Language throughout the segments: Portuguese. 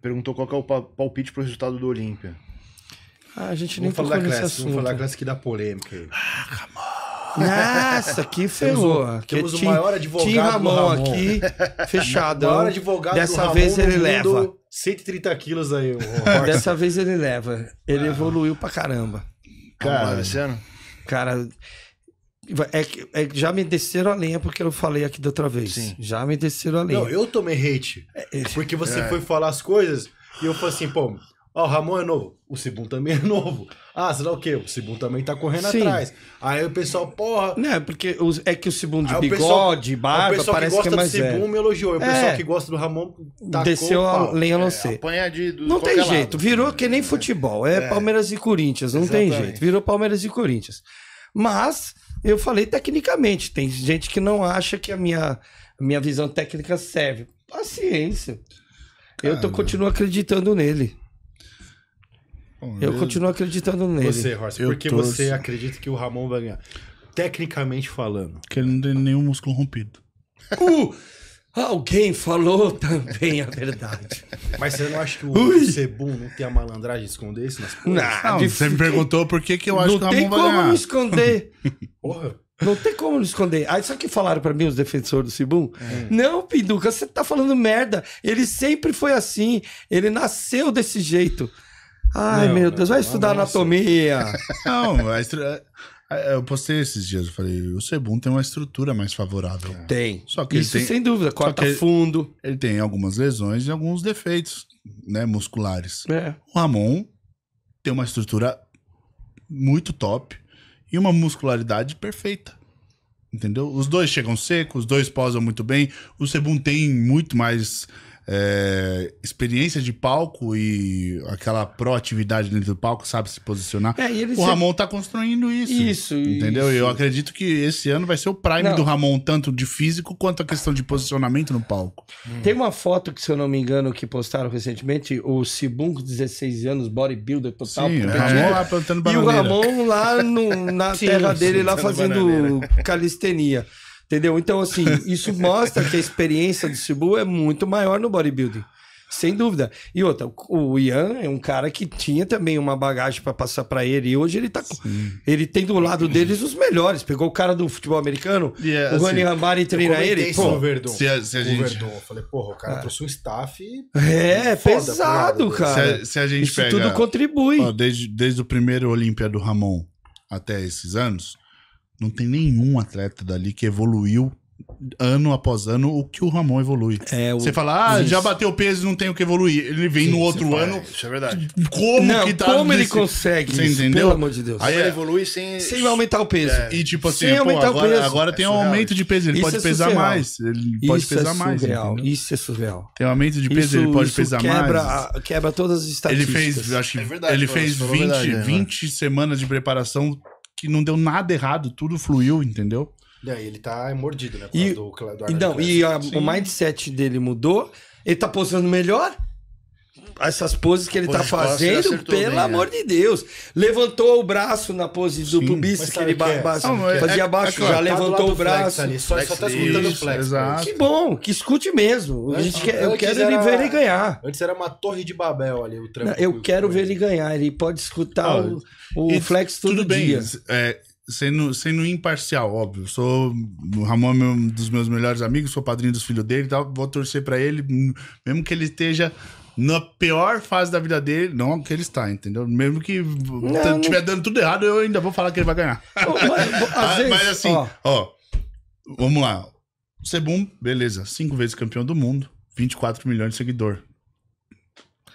perguntou qual é o palpite para o resultado do Olímpia. Ah, a gente vamos nem falou da classe, Vamos falar da classe que dá polêmica aí. Ah, Ramon! Nossa, que ferrou. Temos, o, temos que o maior advogado Tim Ramon, Ramon, aqui, fechado. O maior advogado Dessa Ramon vez ele leva. 130 quilos aí. Dessa vez ele leva. Ele ah. evoluiu pra caramba. Cara, esse Cara, é que, é já me desceram a lenha porque eu falei aqui da outra vez. Sim. Já me desceram a lenha. Não, eu tomei hate. É, é. Porque você é. foi falar as coisas e eu falei assim, pô, ó, o Ramon é novo. O Cibum também é novo. Ah, será o quê? O Cibum também tá correndo Sim. atrás. Aí o pessoal, porra. Não, é porque os, é que o Cibum de bigode, pessoal, barba, parece que, gosta que é do Cibum me elogiou. O pessoal que gosta do Ramon tacou, desceu a lenha não sei. É, de, do, não tem jeito, lado. virou que nem futebol. É, Palmeiras e Corinthians, não Exatamente. tem jeito. Virou Palmeiras e Corinthians. Mas eu falei tecnicamente. Tem gente que não acha que a minha, minha visão técnica serve. Paciência. Cara, eu tô, continuo acreditando nele. Bom, eu mesmo. continuo acreditando nele. Você, Horst, por que você acredita que o Ramon vai ganhar? Tecnicamente falando. Porque ele não tem nenhum músculo rompido. Uh! Alguém falou também a verdade. Mas você não acha que o Ui. não tem a malandragem de esconder isso nas coisas? Não, não você me perguntou por que, que eu acho não que o Ramon vai Não tem como me esconder. Porra. Não tem como me esconder. Aí só que falaram para mim os defensores do Cibum. É. Não, Pinduca, você tá falando merda. Ele sempre foi assim. Ele nasceu desse jeito. Ai, não, meu Deus, vai não, estudar é anatomia. Não, vai estudar... Ah, eu postei esses dias, eu falei, o Sebum tem uma estrutura mais favorável. É. Tem. Só que Isso, tem, sem dúvida, corta fundo. Ele tem algumas lesões e alguns defeitos, né, musculares. É. O Ramon tem uma estrutura muito top e uma muscularidade perfeita. Entendeu? Os dois chegam secos, os dois posam muito bem. O Sebum tem muito mais é, experiência de palco e aquela proatividade dentro do palco, sabe se posicionar. É, o Ramon tá construindo isso. Isso. Entendeu? Isso. Eu acredito que esse ano vai ser o prime não. do Ramon, tanto de físico quanto a questão de posicionamento no palco. Hum. Tem uma foto que, se eu não me engano, que postaram recentemente, o Cibum, 16 anos, bodybuilder total. Sim, o Ramon lá plantando bananeira. E o Ramon lá no, na sim, terra sim, dele, lá fazendo bananeira. calistenia. Entendeu? Então, assim, isso mostra que a experiência do Cebu é muito maior no bodybuilding. Sem dúvida. E outra, o Ian é um cara que tinha também uma bagagem para passar para ele. E hoje ele tá. Sim. Ele tem do lado deles os melhores. Pegou o cara do futebol americano, yeah, o Rony assim, Rambari treina ele. Pô, o Verdon. Se a, se a gente... O Verdon. Eu falei, porra, o cara ah. trouxe um staff. É, foda, é pesado, cara. Se a, se a gente Isso pega, tudo contribui. Ó, desde, desde o primeiro Olímpia do Ramon até esses anos, não tem nenhum atleta dali que evoluiu ano após ano o que o Ramon evolui. É, o... Você fala, ah, isso. já bateu peso não tem o que evoluir. Ele vem Sim, no outro fala, ano. Isso é verdade. Como não, que tá Como nesse... ele consegue? Você entendeu? Pelo amor de Deus. Aí ele é- evolui sem. Sem aumentar o peso. É. E tipo assim, sem pô, aumentar agora, o peso. agora tem é um aumento de peso. Ele isso pode é pesar mais. Ele pode pesar mais. Surreal. Isso é surreal. Tem um aumento de peso, ele pode pesar quebra, mais. A, quebra todas as estatísticas. Ele fez, acho que. Verdade, ele fez 20 né? semanas de preparação que não deu nada errado, tudo fluiu, entendeu? aí é, ele tá mordido, né? e, do, do, então, e a, o mindset dele mudou, ele tá posando melhor, essas poses que ele tá pose tá fazendo, pelo bem, amor é. de Deus. Levantou o braço na pose do pubis que ele é? fazia abaixo, é é já tá levantou o braço. Ali, só, flex só tá escutando o flex. Exato. Que bom, que escute mesmo. gente, eu quero era, ele ver ele ganhar. Antes era uma torre de Babel ali, o trampo. Não, eu quero ver ele ganhar, ele pode escutar ah, o, o flex todo tudo bem, dia. É, sendo, sendo imparcial, óbvio. Sou o Ramon é um dos meus melhores amigos, sou padrinho dos filhos dele e tal. Vou torcer para ele, mesmo que ele esteja na pior fase da vida dele, não que ele está, entendeu? Mesmo que não, tiver não... dando tudo errado, eu ainda vou falar que ele vai ganhar. Ah, mas, vezes, mas assim, ó. ó. vamos lá. O Sebum, beleza, cinco vezes campeão do mundo, 24 milhões de seguidor.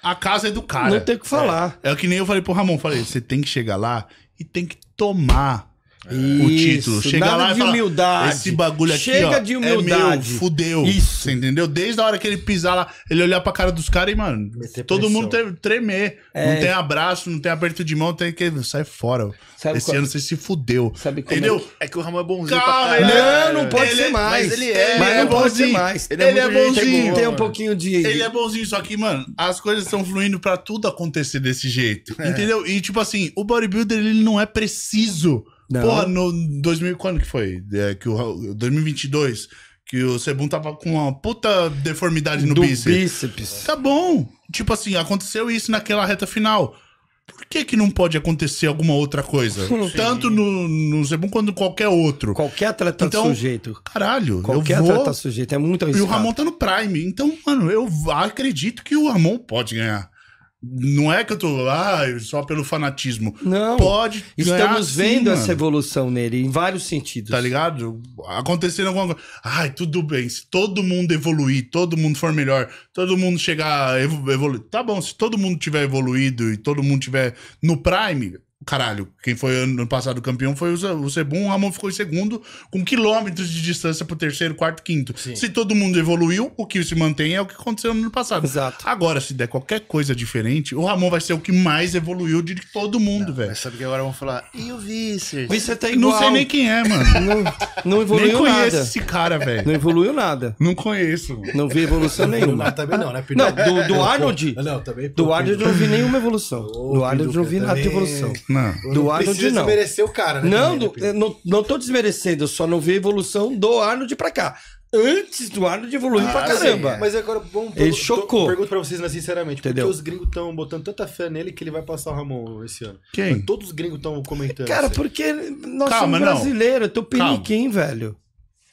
A casa é do cara. Não tem o que falar. É, é que nem eu falei pro Ramon, falei, você tem que chegar lá e tem que tomar isso, o título. Chega nada lá de e fala, humildade. Esse bagulho aqui, Chega ó, de humildade. É meu, fudeu. Isso. Você entendeu? Desde a hora que ele pisar lá, ele olhar pra cara dos caras e, mano, todo mundo tem, tremer. É. Não tem abraço, não tem aperto de mão, tem que... Sai fora. Sabe Esse qual... ano você se fudeu. Sabe entendeu? É que o Ramon é bonzinho Calma, pra é- Não, não pode ele é- ser mais. Mas ele é. Mas não é pode ser mais. Ele, ele é, bonzinho. tem um pouquinho de... Ele é bonzinho, só que, mano, as coisas estão fluindo pra tudo acontecer desse jeito. Entendeu? E, tipo assim, o bodybuilder, ele não é preciso não. Porra, no 2000, quando que foi? É, que o 2022, que o Sebum tava com uma puta deformidade no Do bíceps. bíceps. Tá bom. Tipo assim, aconteceu isso naquela reta final. Por que que não pode acontecer alguma outra coisa? Sim. Tanto no, no Zebum quanto qualquer outro. Qualquer atleta tá então, sujeito. Caralho, qualquer eu vou... atleta tá sujeito, é muito arriscado. E o Ramon tá no Prime. Então, mano, eu acredito que o Ramon pode ganhar. Não é que eu tô lá ah, só pelo fanatismo. Não. Pode. Estamos vendo mano. essa evolução nele em vários sentidos. Tá ligado? Acontecendo alguma coisa. Ai, tudo bem. Se todo mundo evoluir, todo mundo for melhor, todo mundo chegar a evoluir. Tá bom, se todo mundo tiver evoluído e todo mundo tiver no Prime, Caralho, quem foi ano passado campeão foi o Sebum, o Ramon ficou em segundo, com quilômetros de distância pro terceiro, quarto, quinto. Sim. Se todo mundo evoluiu, o que se mantém é o que aconteceu no ano passado. Exato. Agora, se der qualquer coisa diferente, o Ramon vai ser o que mais evoluiu de todo mundo, velho. Sabe que agora vão falar, e o Vícer? O Vicer é tá igual. Não sei nem quem é, mano. Não, não evoluiu nem nada. Nem conheço esse cara, velho. Não evoluiu nada. Não conheço. Não vi evolução nenhuma. Não, também não, né, Pino? Não, do, do Arnold. Não, também. Do Arnold eu não vi nenhuma evolução. do Arnold eu não vi nada de evolução. Não. Do Arnold, não. desmerecer o cara, né? Não, do, né, não, não tô desmerecendo, eu só não vi a evolução do Arnold pra cá. Antes do Arnold evoluiu ah, pra caramba. Sim. Mas agora, bom, ele tô, chocou. Tô, pergunto pra vocês, né, sinceramente, Entendeu? por que os gringos estão botando tanta fé nele que ele vai passar o Ramon esse ano? Quem? Mas todos os gringos estão comentando. Cara, assim. porque nós Calma, somos brasileiros, eu tô peniquim, velho.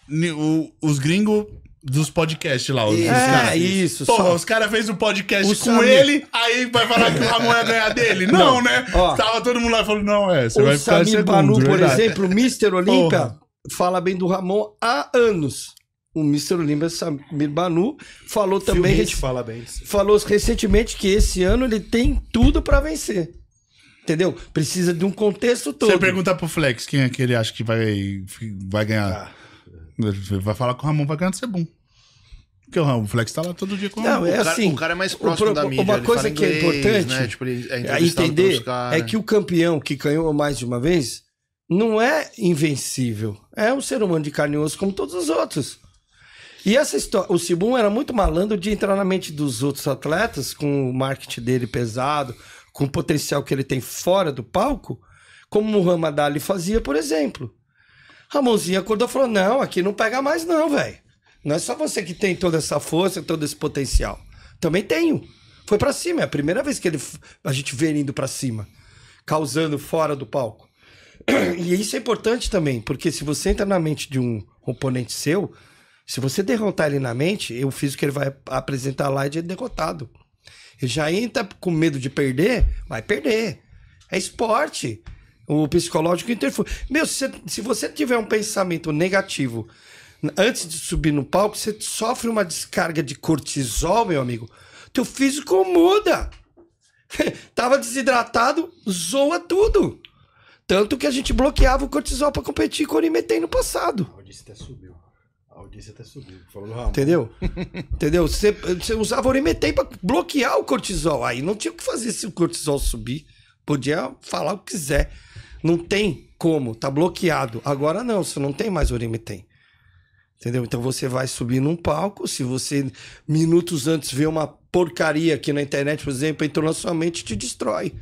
O, os gringos dos podcasts lá. Os, é, cara. isso. Porra, só... os caras fez um podcast o com Samir. ele, aí vai falar que o Ramon ia ganhar é dele. Não, não né? Ó, Tava todo mundo lá falando, não, é, você vai ficar Samir Banu, por exemplo, o Mr. Olímpia fala bem do Ramon há anos. O Mr. Olímpia Samir Banu falou também... Filmes, rec... fala bem. Falou recentemente que esse ano ele tem tudo para vencer. Entendeu? Precisa de um contexto todo. Você pergunta pro Flex quem é que ele acha que vai, vai ganhar. Ah. Vai falar que o Ramon vai ganhar de ser bom. Porque o Flex tá lá todo dia com Não, o, é cara, assim, o cara é mais próximo pro, da mídia. Uma coisa que é né, importante né? tipo, é entender é que o campeão que ganhou mais de uma vez não é invencível. É um ser humano de carne e osso como todos os outros. E essa história, o Cibum era muito malandro de entrar na mente dos outros atletas com o marketing dele pesado, com o potencial que ele tem fora do palco, como o Muhammad Ali fazia, por exemplo. Ramonzinho acordou e falou: Não, aqui não pega mais, não, velho. Não é só você que tem toda essa força, todo esse potencial. Também tenho. Foi para cima, é a primeira vez que ele, a gente vê ele indo para cima, causando fora do palco. E isso é importante também, porque se você entra na mente de um oponente seu, se você derrotar ele na mente, eu fiz o que ele vai apresentar lá e de é derrotado. Ele já entra com medo de perder, vai perder. É esporte. O psicológico interfere. Meu, se você tiver um pensamento negativo antes de subir no palco, você sofre uma descarga de cortisol, meu amigo. Teu físico muda. Tava desidratado, zoa tudo. Tanto que a gente bloqueava o cortisol para competir com o Orimetei no passado. A audiência até subiu. A audiência até subiu. Falando, Entendeu? Entendeu? Você, você usava o Orimetei para bloquear o cortisol. Aí não tinha o que fazer se o cortisol subir. Podia falar o que quiser. Não tem como, tá bloqueado. Agora não, você não tem mais o Entendeu? Então você vai subir num palco, se você minutos antes vê uma porcaria aqui na internet, por exemplo, entrou na sua mente te destrói.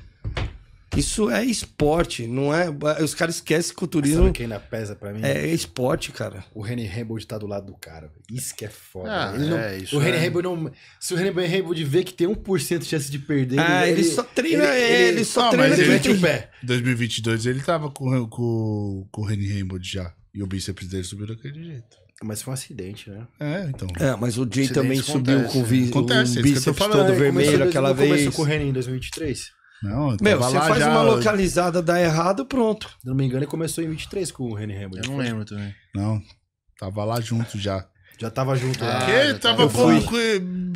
Isso é esporte, não é. Os caras esquecem culturismo. Sabe quem ainda pesa pra mim? É esporte, cara. O René Rebold tá do lado do cara. Isso que é foda. Ah, ele não, é, isso o René é. não. Se o René Rebold vê que tem 1% de chance de perder. Ah, ele, ele só treina. Ele, ele, ele só treina. Mas ele mete o pé. 2022 ele tava com, com, com o René Rebold já. E o bíceps dele subiu daquele jeito. Mas foi um acidente, né? É, então. É, mas o Jay também acontece, subiu né? com o acontece, é bíceps falando, todo vermelho aquela vez. Começou correndo em 2023. Não, Meu, então, você faz já... uma localizada, dá errado, pronto. Se não me engano, ele começou em 23 com o René Hamilton. Eu não lembro também. Não, tava lá junto já. Já tava junto. Ah, né? tava com, com,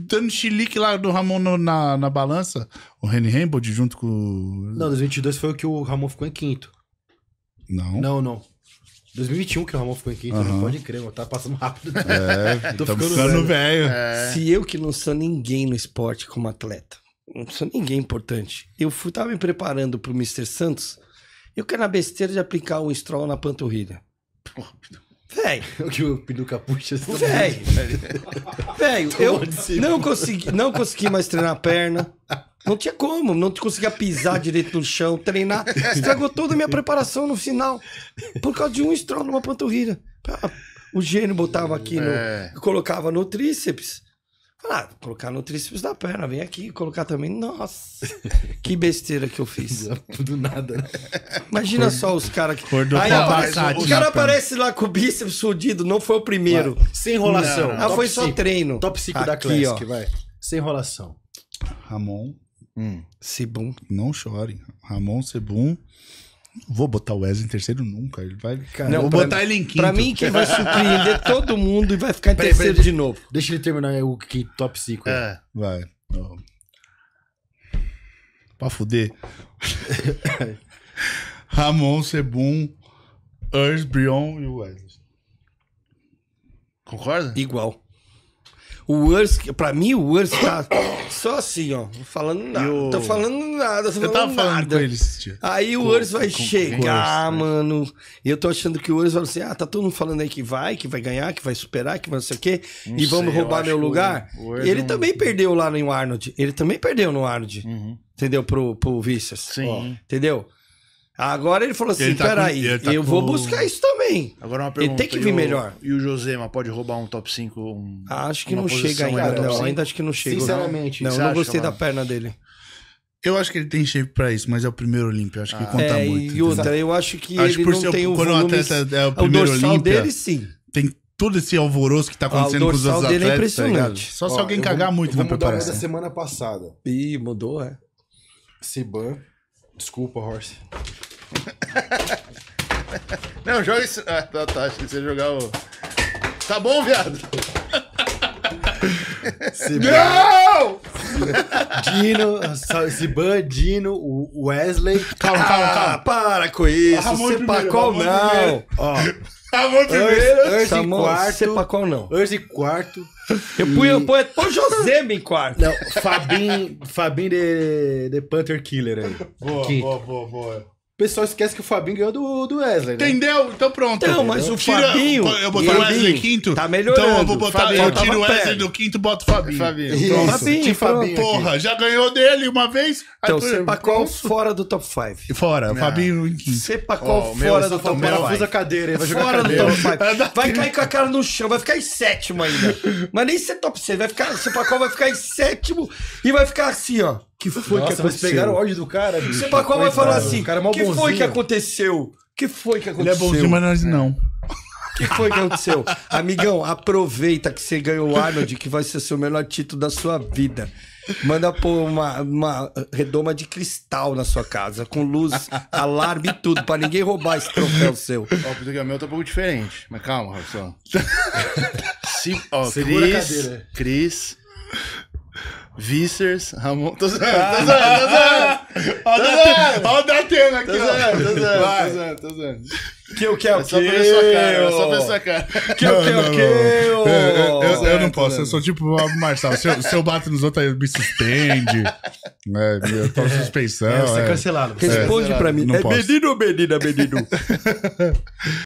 dando chilique lá do Ramon no, na, na balança. O René Hamilton junto com... Não, 2022 foi o que o Ramon ficou em quinto. Não. Não, não. 2021 que o Ramon ficou aqui, uhum. não pode crer, mano. Tá passando rápido. É, tô, tô ficando, ficando velho. É. Se eu que não sou ninguém no esporte como atleta, não sou ninguém importante, eu fui, tava me preparando pro Mr. Santos, eu quero na besteira de aplicar um stroll na panturrilha. Véi. O que o Pinuca puxa. Tá Véi. Véi, eu não consegui, não consegui mais treinar a perna. Não tinha como, não conseguia pisar direito no chão, treinar. Estragou toda a minha preparação no final. Por causa de um estralo numa panturrilha. O gênio botava aqui no. É. Colocava no tríceps. Falar, ah, colocar no tríceps da perna, vem aqui, colocar também. Nossa, que besteira que eu fiz. Do nada, né? Imagina Cor... só os caras que. Aí, ó, o cara aparece lá com o bíceps fudido, não foi o primeiro. Vai. Sem enrolação. Não, não. Ah, foi cinco. só treino. Top 5 da Classic, ó. vai. Sem enrolação. Ramon hum. Sebum. Não chore, Ramon Sebum. Vou botar o Wes em terceiro nunca. Ele vai ficar. Não, vou botar mim, ele em é quinto. Pra mim, quem vai surpreender todo mundo e vai ficar em pera, terceiro pera, de novo. Deixa ele terminar é o que top 5. É. Vai. Oh. Pra fuder. Ramon Sebum, Urs Brion e o Wesley. Concorda? Igual. O Urs, pra mim, o Urs tá só assim, ó. não Falando nada. não Tô falando nada. Você eu falando tava falando com eles. Aí o Urs vai com, chegar, com né? mano. E eu tô achando que o Urs vai assim: ah, tá todo mundo falando aí que vai, que vai ganhar, que vai superar, que vai não sei o quê. Não e vamos sei, roubar meu lugar. Ele não... É também perdeu lá no Arnold. Ele também perdeu no Arnold. Uhum. Entendeu? Pro, pro Vícius. Sim. Ó, entendeu? Agora ele falou assim: ele tá peraí, tá eu com... vou buscar isso também. Agora uma pergunta. Ele tem que vir melhor. E o Josema pode roubar um top 5? Um, acho que não chega ainda. não, ainda acho que não chega. Sinceramente, não, não, não gostei mano? da perna dele. Eu acho que ele tem shape pra isso, mas é o primeiro Olímpia. Acho que ah, conta é, muito. E outra, eu acho que acho ele por não ser, tem o Quando o atleta é o é, primeiro Olímpia... dele, sim. Tem todo esse alvoroço que tá ah, acontecendo ah, com os atletas. dele é tá impressionante. Tá Só Ó, se alguém cagar vou, muito na preparação. da semana passada. Ih, mudou, é. Siban. Desculpa, Horse. Não, joga isso. Ah, tá, tá. Acho que você jogar o. Tá bom, viado? Não! Dino, Ziban, Dino, Wesley. Calma, calma, ah, calma. para com isso. Ramon Sepacol primeiro, não. Ó. Ramon primeiro. Urge quarto. não. Urge quarto. Eu põe o põe o José em quarto. Não, Fabim Fabim de, de Panther Killer aí. Boa, Quinto. boa, boa, boa pessoal esquece que o Fabinho ganhou do, do Wesley. Né? Entendeu? Então pronto. Não, mas o Tira, Fabinho. Eu botar o Wesley em quinto? Tá melhorando. Então eu vou botar. eu tiro o Wesley do quinto e boto o Fabinho. Fabinho. Pronto. Fabinho, Fabinho Porra, aqui. já ganhou dele uma vez. Então, Sepacol fora do top 5. Fora, ah. Fabinho em quinto. Sepacol oh, fora do top 5. Parafusa a cadeira, ele vai Fora do top 5. Vai cair com a cara no chão, vai ficar em sétimo ainda. Mas nem ser top 6, vai ficar. Sepacol vai ficar em sétimo e vai ficar assim, ó. Que foi Nossa, que aconteceu? Vocês pegaram o ódio do cara? Bicho. Você Pacó vai falar assim, cara é mal que bonzinho. foi que aconteceu? que foi que aconteceu? Ele é bonzinho, mas nós não. que foi que aconteceu? Amigão, aproveita que você ganhou o Arnold, que vai ser o seu melhor título da sua vida. Manda pôr uma, uma redoma de cristal na sua casa, com luz, alarme e tudo, pra ninguém roubar esse troféu seu. Ó, o meu tá um pouco diferente, mas calma, Rafael. Se, ó, Cris, Cris, Vissers, Ramon. Tô zoando, tô zoando, tô zoando. Olha o Datena aqui, ó. Tô zoando, tô zoando, Que o que é o que? É só pra ver sua cara, é só pra ver sua cara. Que o que é o que? Eu não posso, eu sou tipo o Marcelo. Se eu, se eu bato nos outros, aí me suspende. né, eu tô em é. suspensão. É, você é, é. cancelado. Responde é. pra mim. Não é posso. menino ou menina, menino?